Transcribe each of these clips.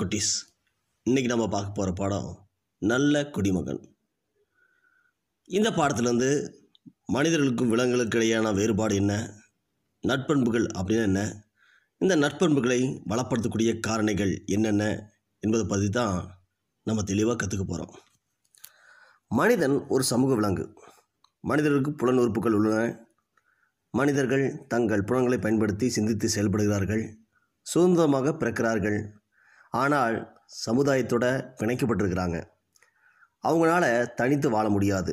குட்டீஸ் இன்றைக்கி நம்ம பார்க்க போகிற பாடம் நல்ல குடிமகன் இந்த பாடத்துலேருந்து மனிதர்களுக்கும் விலங்குகளுக்கு இடையான வேறுபாடு என்ன நட்பண்புகள் அப்படின்னு என்ன இந்த நட்பண்புகளை வளப்படுத்தக்கூடிய காரணிகள் என்னென்ன என்பதை பற்றி தான் நம்ம தெளிவாக கற்றுக்க போகிறோம் மனிதன் ஒரு சமூக விலங்கு மனிதர்களுக்கு புலனுறுப்புகள் உள்ளன மனிதர்கள் தங்கள் புலன்களை பயன்படுத்தி சிந்தித்து செயல்படுகிறார்கள் சுதந்திரமாக பிறக்கிறார்கள் ஆனால் சமுதாயத்தோட பிணைக்கப்பட்டிருக்கிறாங்க அவங்களால தனித்து வாழ முடியாது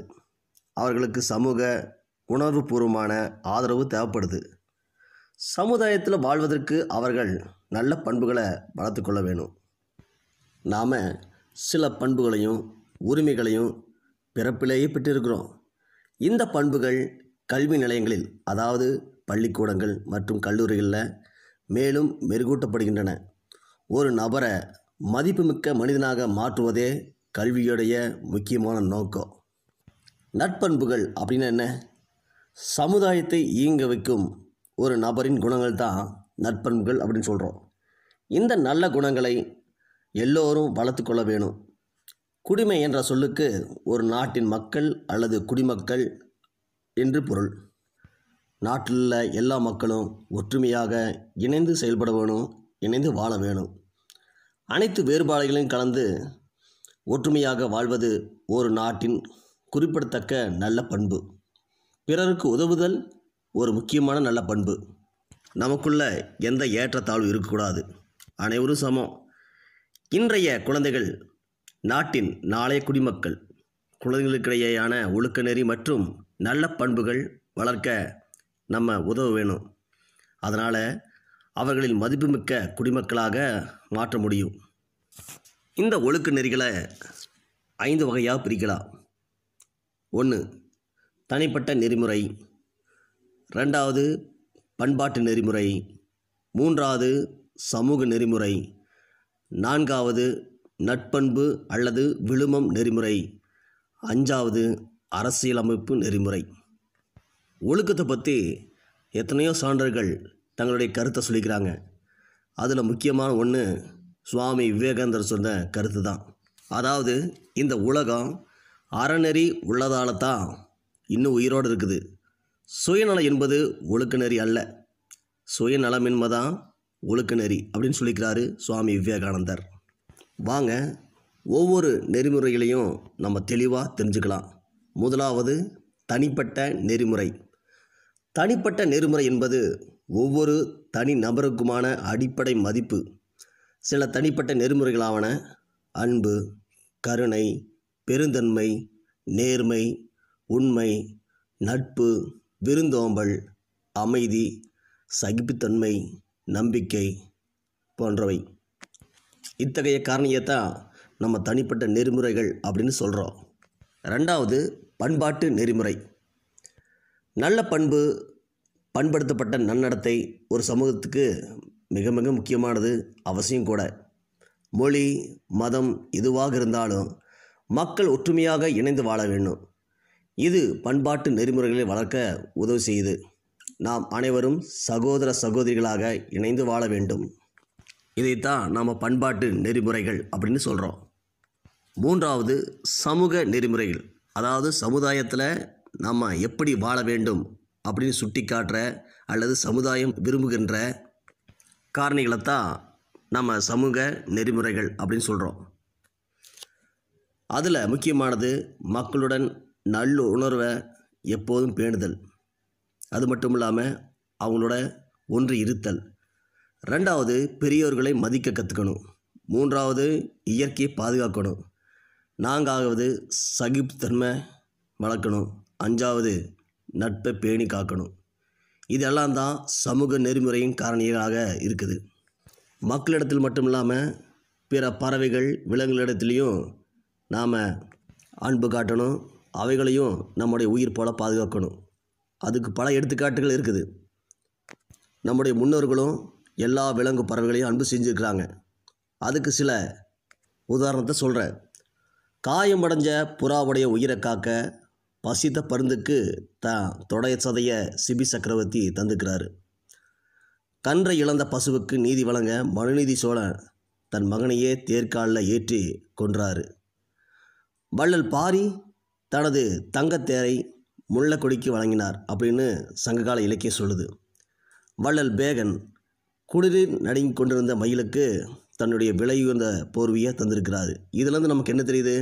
அவர்களுக்கு சமூக உணர்வுபூர்வமான ஆதரவு தேவைப்படுது சமுதாயத்தில் வாழ்வதற்கு அவர்கள் நல்ல பண்புகளை வளர்த்து கொள்ள வேணும் நாம் சில பண்புகளையும் உரிமைகளையும் பிறப்பிலேயே பெற்றிருக்கிறோம் இந்த பண்புகள் கல்வி நிலையங்களில் அதாவது பள்ளிக்கூடங்கள் மற்றும் கல்லூரிகளில் மேலும் மெருகூட்டப்படுகின்றன ஒரு நபரை மதிப்புமிக்க மனிதனாக மாற்றுவதே கல்வியுடைய முக்கியமான நோக்கம் நட்பண்புகள் அப்படின்னு என்ன சமுதாயத்தை இயங்க வைக்கும் ஒரு நபரின் குணங்கள் தான் நட்பண்புகள் அப்படின்னு சொல்கிறோம் இந்த நல்ல குணங்களை எல்லோரும் வளர்த்துக்கொள்ள வேணும் குடிமை என்ற சொல்லுக்கு ஒரு நாட்டின் மக்கள் அல்லது குடிமக்கள் என்று பொருள் நாட்டில் எல்லா மக்களும் ஒற்றுமையாக இணைந்து செயல்பட வேணும் இணைந்து வாழ வேணும் அனைத்து வேறுபாடுகளையும் கலந்து ஒற்றுமையாக வாழ்வது ஒரு நாட்டின் குறிப்பிடத்தக்க நல்ல பண்பு பிறருக்கு உதவுதல் ஒரு முக்கியமான நல்ல பண்பு நமக்குள்ள எந்த ஏற்றத்தாழ்வு இருக்கக்கூடாது அனைவரும் சமம் இன்றைய குழந்தைகள் நாட்டின் நாளைய குடிமக்கள் குழந்தைகளுக்கிடையேயான ஒழுக்க நெறி மற்றும் நல்ல பண்புகள் வளர்க்க நம்ம உதவ வேணும் அதனால் அவர்களின் மதிப்புமிக்க குடிமக்களாக மாற்ற முடியும் இந்த ஒழுக்க நெறிகளை ஐந்து வகையாக பிரிக்கலாம் ஒன்று தனிப்பட்ட நெறிமுறை ரெண்டாவது பண்பாட்டு நெறிமுறை மூன்றாவது சமூக நெறிமுறை நான்காவது நட்பண்பு அல்லது விழுமம் நெறிமுறை அஞ்சாவது அரசியலமைப்பு நெறிமுறை ஒழுக்கத்தை பற்றி எத்தனையோ சான்றுகள் தங்களுடைய கருத்தை சொல்லிக்கிறாங்க அதில் முக்கியமான ஒன்று சுவாமி விவேகானந்தர் சொன்ன கருத்து தான் அதாவது இந்த உலகம் அறநெறி உள்ளதால தான் இன்னும் உயிரோடு இருக்குது சுயநலம் என்பது ஒழுக்க நெறி அல்ல சுயநலம் தான் ஒழுக்க நெறி அப்படின்னு சொல்லிக்கிறாரு சுவாமி விவேகானந்தர் வாங்க ஒவ்வொரு நெறிமுறைகளையும் நம்ம தெளிவாக தெரிஞ்சுக்கலாம் முதலாவது தனிப்பட்ட நெறிமுறை தனிப்பட்ட நெறிமுறை என்பது ஒவ்வொரு தனி நபருக்குமான அடிப்படை மதிப்பு சில தனிப்பட்ட நெறிமுறைகளாவன அன்பு கருணை பெருந்தன்மை நேர்மை உண்மை நட்பு விருந்தோம்பல் அமைதி சகிப்புத்தன்மை நம்பிக்கை போன்றவை இத்தகைய காரணியத்தான் நம்ம தனிப்பட்ட நெறிமுறைகள் அப்படின்னு சொல்கிறோம் ரெண்டாவது பண்பாட்டு நெறிமுறை நல்ல பண்பு பண்படுத்தப்பட்ட நன்னடத்தை ஒரு சமூகத்துக்கு மிக மிக முக்கியமானது அவசியம் கூட மொழி மதம் எதுவாக இருந்தாலும் மக்கள் ஒற்றுமையாக இணைந்து வாழ வேண்டும் இது பண்பாட்டு நெறிமுறைகளை வளர்க்க உதவி செய்யுது நாம் அனைவரும் சகோதர சகோதரிகளாக இணைந்து வாழ வேண்டும் இதைத்தான் நாம் பண்பாட்டு நெறிமுறைகள் அப்படின்னு சொல்கிறோம் மூன்றாவது சமூக நெறிமுறைகள் அதாவது சமுதாயத்தில் நம்ம எப்படி வாழ வேண்டும் அப்படின்னு சுட்டி காட்டுற அல்லது சமுதாயம் விரும்புகின்ற காரணிகளைத்தான் நம்ம சமூக நெறிமுறைகள் அப்படின்னு சொல்கிறோம் அதில் முக்கியமானது மக்களுடன் நல்ல உணர்வை எப்போதும் பேணுதல் அது மட்டும் இல்லாமல் அவங்களோட ஒன்று இருத்தல் ரெண்டாவது பெரியோர்களை மதிக்க கற்றுக்கணும் மூன்றாவது இயற்கையை பாதுகாக்கணும் நான்காவது சகிப்புத்தன்மை வளர்க்கணும் அஞ்சாவது நட்பை பேணி காக்கணும் இதெல்லாம் தான் சமூக நெறிமுறையின் காரணியாக இருக்குது மக்களிடத்தில் மட்டும் இல்லாமல் பிற பறவைகள் விலங்குகளிடத்துலையும் நாம் அன்பு காட்டணும் அவைகளையும் நம்முடைய உயிர் போல பாதுகாக்கணும் அதுக்கு பல எடுத்துக்காட்டுகள் இருக்குது நம்முடைய முன்னோர்களும் எல்லா விலங்கு பறவைகளையும் அன்பு செஞ்சுருக்கிறாங்க அதுக்கு சில உதாரணத்தை சொல்கிறேன் காயமடைஞ்ச புறாவுடைய உயிரை காக்க பசித்த பருந்துக்கு தான் தொடைய சதைய சிபி சக்கரவர்த்தி தந்துக்கிறாரு கன்றை இழந்த பசுவுக்கு நீதி வழங்க மனுநீதி சோழன் தன் மகனையே தேர்காலில் ஏற்றி கொன்றாரு வள்ளல் பாரி தனது தங்கத்தேரை கொடிக்கு வழங்கினார் அப்படின்னு சங்ககால இலக்கியம் சொல்லுது வள்ளல் பேகன் குளிரில் நடுங்கி கொண்டிருந்த மயிலுக்கு தன்னுடைய விலை உயர்ந்த போர்வையை தந்திருக்கிறாரு இதிலேருந்து நமக்கு என்ன தெரியுது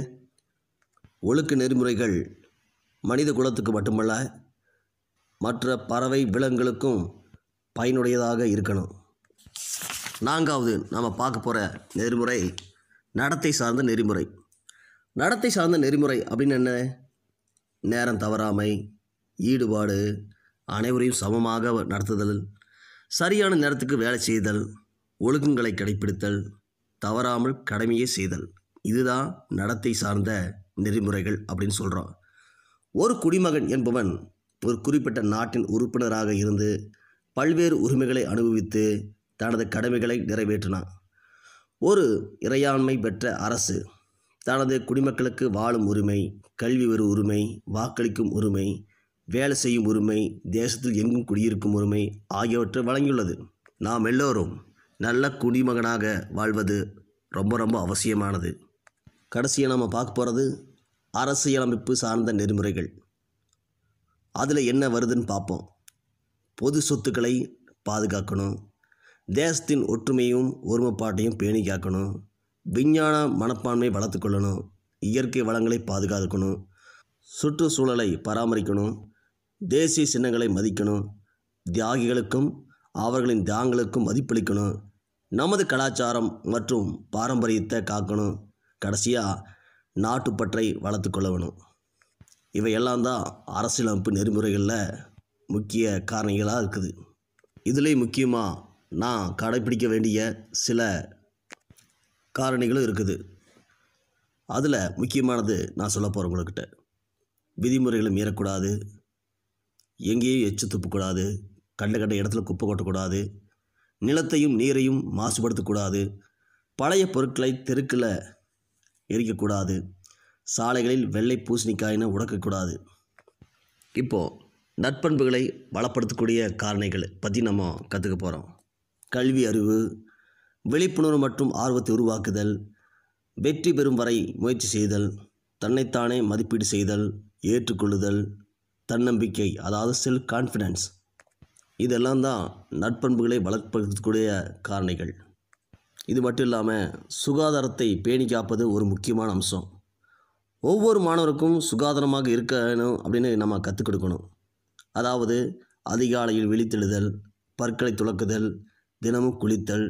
ஒழுக்க நெறிமுறைகள் மனித குலத்துக்கு மட்டுமல்ல மற்ற பறவை விலங்குகளுக்கும் பயனுடையதாக இருக்கணும் நான்காவது நாம் பார்க்க போகிற நெறிமுறை நடத்தை சார்ந்த நெறிமுறை நடத்தை சார்ந்த நெறிமுறை அப்படின்னு என்ன நேரம் தவறாமை ஈடுபாடு அனைவரையும் சமமாக நடத்துதல் சரியான நேரத்துக்கு வேலை செய்தல் ஒழுங்குகளை கடைபிடித்தல் தவறாமல் கடமையே செய்தல் இதுதான் நடத்தை சார்ந்த நெறிமுறைகள் அப்படின்னு சொல்கிறோம் ஒரு குடிமகன் என்பவன் ஒரு குறிப்பிட்ட நாட்டின் உறுப்பினராக இருந்து பல்வேறு உரிமைகளை அனுபவித்து தனது கடமைகளை நிறைவேற்றினான் ஒரு இறையாண்மை பெற்ற அரசு தனது குடிமக்களுக்கு வாழும் உரிமை கல்வி வரும் உரிமை வாக்களிக்கும் உரிமை வேலை செய்யும் உரிமை தேசத்தில் எங்கும் குடியிருக்கும் உரிமை ஆகியவற்றை வழங்கியுள்ளது நாம் எல்லோரும் நல்ல குடிமகனாக வாழ்வது ரொம்ப ரொம்ப அவசியமானது கடைசியாக நம்ம பார்க்க போகிறது அரசியலமைப்பு சார்ந்த நெறிமுறைகள் அதில் என்ன வருதுன்னு பார்ப்போம் பொது சொத்துக்களை பாதுகாக்கணும் தேசத்தின் ஒற்றுமையும் ஒருமைப்பாட்டையும் பேணி காக்கணும் விஞ்ஞான மனப்பான்மை வளர்த்துக்கொள்ளணும் இயற்கை வளங்களை பாதுகாக்கணும் சுற்றுச்சூழலை பராமரிக்கணும் தேசிய சின்னங்களை மதிக்கணும் தியாகிகளுக்கும் அவர்களின் தியாகங்களுக்கும் மதிப்பளிக்கணும் நமது கலாச்சாரம் மற்றும் பாரம்பரியத்தை காக்கணும் கடைசியாக நாட்டுப்பற்றை கொள்ள வேணும் இவையெல்லாம் தான் அரசியலமைப்பு நெறிமுறைகளில் முக்கிய காரணிகளாக இருக்குது இதுலேயும் முக்கியமாக நான் கடைப்பிடிக்க வேண்டிய சில காரணிகளும் இருக்குது அதில் முக்கியமானது நான் சொல்ல போகிறேன் உங்கள்கிட்ட விதிமுறைகளை மீறக்கூடாது எங்கேயும் எச்சு துப்பக்கூடாது கண்ட கண்ட இடத்துல குப்பை கொட்டக்கூடாது நிலத்தையும் நீரையும் மாசுபடுத்தக்கூடாது பழைய பொருட்களை தெருக்கில் எரிக்கக்கூடாது சாலைகளில் வெள்ளை பூசணிக்காயின உடக்கக்கூடாது இப்போது நட்பண்புகளை வளப்படுத்தக்கூடிய காரணிகள் பற்றி நம்ம கற்றுக்க போகிறோம் கல்வி அறிவு விழிப்புணர்வு மற்றும் ஆர்வத்தை உருவாக்குதல் வெற்றி பெறும் வரை முயற்சி செய்தல் தன்னைத்தானே மதிப்பீடு செய்தல் ஏற்றுக்கொள்ளுதல் தன்னம்பிக்கை அதாவது செல்ஃப் கான்ஃபிடென்ஸ் இதெல்லாம் தான் நட்பண்புகளை வளர்ப்பதற்குரிய காரணிகள் இது மட்டும் இல்லாமல் சுகாதாரத்தை பேணி காப்பது ஒரு முக்கியமான அம்சம் ஒவ்வொரு மாணவருக்கும் சுகாதாரமாக இருக்கணும் அப்படின்னு நம்ம கற்றுக் கொடுக்கணும் அதாவது அதிகாலையில் விழித்தெழுதல் பற்களை துளக்குதல் தினமும் குளித்தல்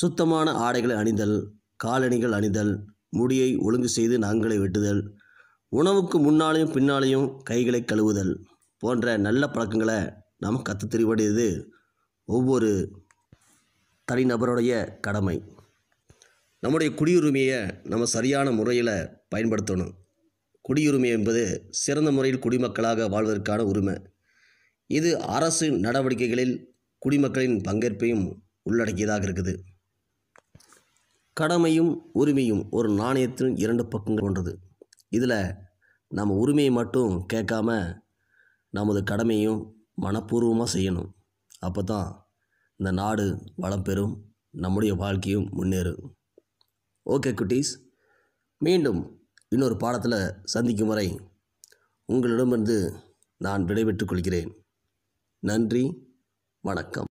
சுத்தமான ஆடைகளை அணிதல் காலணிகள் அணிதல் முடியை ஒழுங்கு செய்து நாங்களை வெட்டுதல் உணவுக்கு முன்னாலேயும் பின்னாலேயும் கைகளை கழுவுதல் போன்ற நல்ல பழக்கங்களை நாம் கற்று தெரிவடையது ஒவ்வொரு தனிநபருடைய கடமை நம்முடைய குடியுரிமையை நம்ம சரியான முறையில் பயன்படுத்தணும் குடியுரிமை என்பது சிறந்த முறையில் குடிமக்களாக வாழ்வதற்கான உரிமை இது அரசு நடவடிக்கைகளில் குடிமக்களின் பங்கேற்பையும் உள்ளடக்கியதாக இருக்குது கடமையும் உரிமையும் ஒரு நாணயத்தின் இரண்டு பக்கங்கள் கொண்டது இதில் நம்ம உரிமையை மட்டும் கேட்காம நமது கடமையும் மனப்பூர்வமாக செய்யணும் அப்போ தான் இந்த நாடு வளம் பெறும் நம்முடைய வாழ்க்கையும் முன்னேறும் ஓகே குட்டீஸ் மீண்டும் இன்னொரு பாடத்தில் சந்திக்கும் வரை உங்களிடமிருந்து நான் விடைபெற்றுக் கொள்கிறேன் நன்றி வணக்கம்